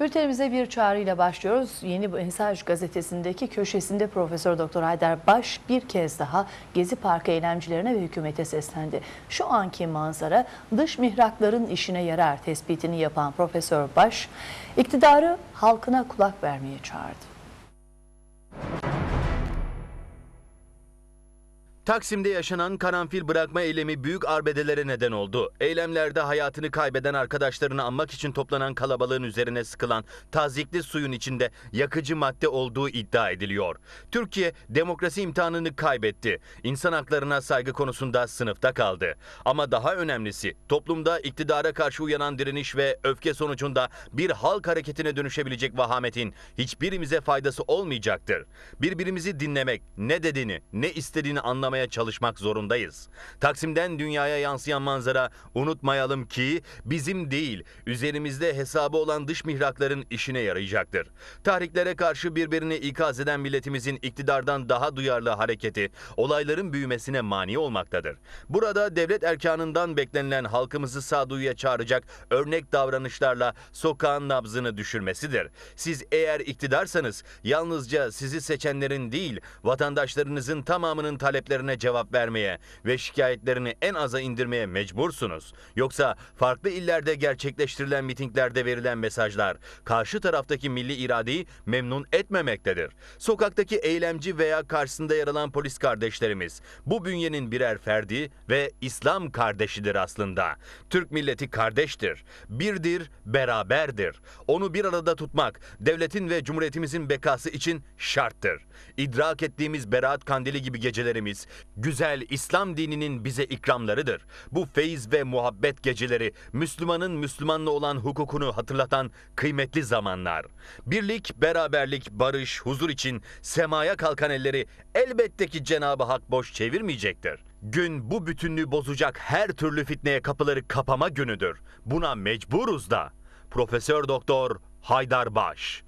Bültenimize bir çağrıyla başlıyoruz. Yeni Mesaj gazetesindeki köşesinde Profesör Doktor Haydar Baş bir kez daha Gezi Parkı eylemcilerine ve hükümete seslendi. Şu anki manzara dış mihrakların işine yarar tespitini yapan Profesör Baş, iktidarı halkına kulak vermeye çağırdı. Taksim'de yaşanan karanfil bırakma eylemi büyük arbedelere neden oldu. Eylemlerde hayatını kaybeden arkadaşlarını anmak için toplanan kalabalığın üzerine sıkılan tazikli suyun içinde yakıcı madde olduğu iddia ediliyor. Türkiye demokrasi imtihanını kaybetti. İnsan haklarına saygı konusunda sınıfta kaldı. Ama daha önemlisi toplumda iktidara karşı uyanan direniş ve öfke sonucunda bir halk hareketine dönüşebilecek vahametin hiçbirimize faydası olmayacaktır. Birbirimizi dinlemek, ne dediğini, ne istediğini anlamaya anlamaya çalışmak zorundayız. Taksim'den dünyaya yansıyan manzara unutmayalım ki bizim değil, üzerimizde hesabı olan dış mihrakların işine yarayacaktır. Tahriklere karşı birbirini ikaz eden milletimizin iktidardan daha duyarlı hareketi olayların büyümesine mani olmaktadır. Burada devlet erkanından beklenilen halkımızı sağduyuya çağıracak örnek davranışlarla sokağın nabzını düşürmesidir. Siz eğer iktidarsanız yalnızca sizi seçenlerin değil, vatandaşlarınızın tamamının taleplerini taleplerine cevap vermeye ve şikayetlerini en aza indirmeye mecbursunuz. Yoksa farklı illerde gerçekleştirilen mitinglerde verilen mesajlar karşı taraftaki milli iradeyi memnun etmemektedir. Sokaktaki eylemci veya karşısında yer alan polis kardeşlerimiz bu bünyenin birer ferdi ve İslam kardeşidir aslında. Türk milleti kardeştir, birdir, beraberdir. Onu bir arada tutmak devletin ve cumhuriyetimizin bekası için şarttır. İdrak ettiğimiz Berat Kandili gibi gecelerimiz güzel İslam dininin bize ikramlarıdır. Bu feyiz ve muhabbet geceleri Müslümanın Müslümanla olan hukukunu hatırlatan kıymetli zamanlar. Birlik, beraberlik, barış, huzur için semaya kalkan elleri elbette ki Cenab-ı Hak boş çevirmeyecektir. Gün bu bütünlüğü bozacak her türlü fitneye kapıları kapama günüdür. Buna mecburuz da. Profesör Doktor Haydar Baş